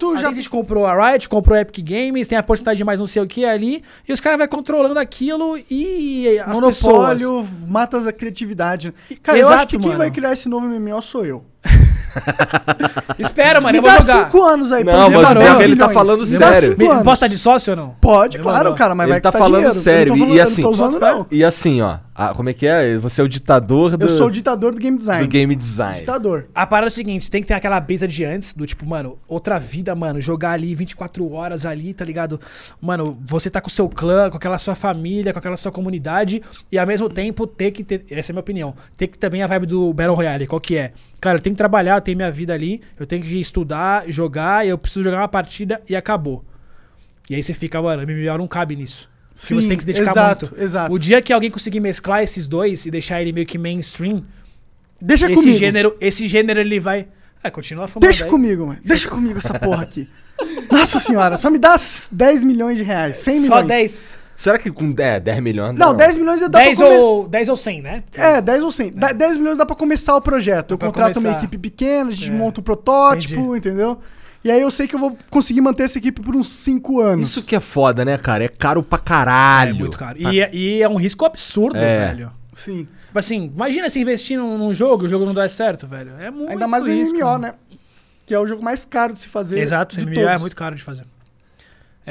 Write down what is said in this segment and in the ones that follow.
Tu já... A comprou a Riot, comprou a Epic Games, tem a porcentagem de mais não sei o que ali, e os caras vão controlando aquilo e as Monopólio, pessoas... mata a criatividade. Né? Cara, Exato, eu acho que mano. quem vai criar esse novo MMO sou eu. Espera, mano, me eu vou dá jogar. cinco anos aí. Não, mas Deus, ele tá falando me sério. Me, posso estar de sócio ou não? Pode, claro, cara, mas ele vai tá falando dinheiro. sério. Falando, assim, e, assim, e assim, ó, ah, como é que é? Você é o ditador do. Eu sou o ditador do game design. Do game design. Ditador. A parada é o seguinte: tem que ter aquela beza de antes, do tipo, mano, outra vida, mano. Jogar ali 24 horas ali, tá ligado? Mano, você tá com o seu clã, com aquela sua família, com aquela sua comunidade. E ao mesmo tempo ter que ter. Essa é a minha opinião. Tem que também a vibe do Battle Royale. Qual que é? Cara, eu tenho que trabalhar, eu tenho minha vida ali. Eu tenho que estudar, jogar. Eu preciso jogar uma partida e acabou. E aí você fica, mano, melhor não cabe nisso. Sim, que você tem que se dedicar exato, muito. Exato. O dia que alguém conseguir mesclar esses dois e deixar ele meio que mainstream, deixa esse comigo. Gênero, esse gênero ele vai. É, continua fumando. Deixa aí. comigo, mano. Deixa comigo essa porra aqui. Nossa senhora, só me dá 10 milhões de reais. 100 milhões. Só 10. Será que com 10, é, 10 milhões? Não, não, 10 milhões dá 10 pra começar. ou 10 ou 100, né? É, 10 ou 100. É. 10 milhões dá pra começar o projeto. Eu contrato começar. uma equipe pequena, a gente é. monta o um protótipo, Entendi. entendeu? E aí eu sei que eu vou conseguir manter essa equipe por uns 5 anos. Isso que é foda, né, cara? É caro pra caralho. É muito caro. Pra... E, é, e, é um risco absurdo, é. velho. Sim. Tipo assim, imagina se investir num, jogo e o jogo não dá certo, velho. É muito Ainda mais o risco. MMO, né? Que é o jogo mais caro de se fazer. Exato, de MMO é todos. é muito caro de fazer.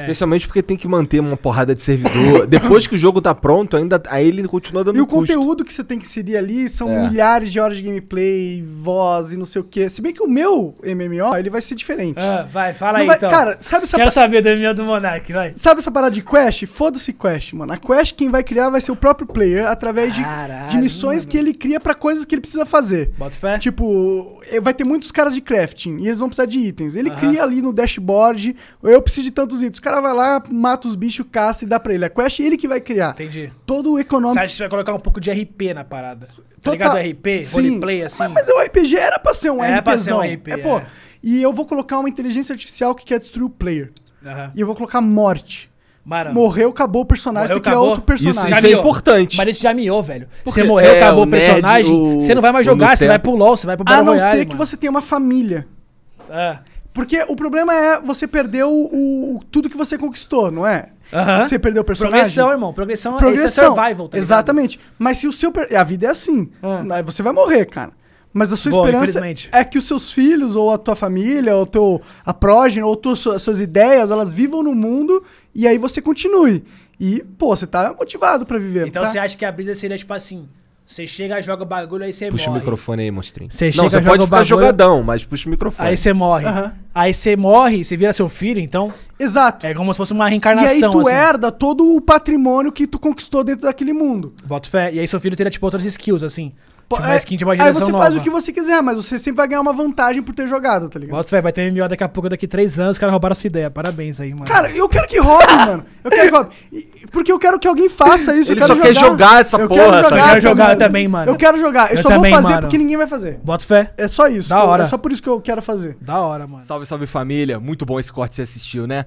É. Especialmente porque tem que manter uma porrada de servidor. Depois que o jogo tá pronto, ainda aí ele continua dando E o custo. conteúdo que você tem que inserir ali são é. milhares de horas de gameplay, voz e não sei o quê. Se bem que o meu MMO, ele vai ser diferente. Ah, vai, fala não aí vai... então. Cara, sabe essa Quero saber do MMO do Monark, vai. Sabe essa parada de quest? Foda-se quest, mano. A quest quem vai criar vai ser o próprio player através de, Caralho, de missões mano. que ele cria para coisas que ele precisa fazer. Bota fé. Tipo, eh, vai ter muitos caras de crafting e eles vão precisar de itens. Ele uh -huh. cria ali no dashboard, eu preciso de tantos itens cara vai lá, mata os bichos, caça e dá pra ele. A é quest é ele que vai criar. Entendi. Todo o econômico. Você acha que vai colocar um pouco de RP na parada? Tá ligado RP? Sim. Roleplay, assim? Mas, mas o RPG era pra ser um é, Era Pra ser um RP, é, pô. É. E eu vou colocar uma inteligência artificial que quer destruir o player. Uhum. E eu vou colocar morte. Maramba. Morreu, acabou o personagem, morreu, tem que criar acabou. outro personagem. Isso, isso é importante. Mas isso já miou, velho. você morreu, é, acabou o, o personagem, você não vai mais jogar, você vai pro LoL, você vai pro Battle A não Royale, ser que você tenha uma família. Ah. Porque o problema é você perdeu o, o tudo que você conquistou, não é? Você perdeu o personagem. Progressão, irmão. Progressão, é- é progressão. é survival, tá Exatamente. Ligado? Mas se o seu. A vida é assim. Ah. Você vai morrer, cara. Mas a sua esperança é que os seus filhos, ou a tua família, ou teu, a prógine, ou tuas, suas ideias, elas vivam no mundo e aí você continue. E, pô, você tá motivado para viver. Então tá? você acha que a brisa seria tipo assim: você chega, joga o bagulho, aí você puxa morre. Puxa o microfone aí, monstrinho. Você chega, Não, você pode ficar bagulho, jogadão, mas puxa o microfone. Aí você morre. Aí você morre, você vira seu filho, então. Exato. É como se fosse uma reencarnação. E aí tu assim. herda todo o patrimônio que tu conquistou dentro daquele mundo. Bota fé. E aí seu filho teria, tipo, outras skills, assim. Tipo, é, skin de uma aí você nova. faz o que você quiser, mas você sempre vai ganhar uma vantagem por ter jogado, tá ligado? Bota, vai ter MMO daqui a pouco, daqui três anos, os caras roubaram sua ideia. Parabéns aí, mano. Cara, eu quero que roube, mano. Eu quero que roube. Porque eu quero que alguém faça isso. Ele só jogar. quer jogar essa eu porra. Quero jogar, tá? Eu quero jogar também, mano. Eu quero jogar. Eu, eu só também, vou fazer mano. porque ninguém vai fazer. Bota fé. É só isso. Da é hora. É só por isso que eu quero fazer. Da hora, mano. Salve, salve família. Muito bom esse corte que você assistiu, né?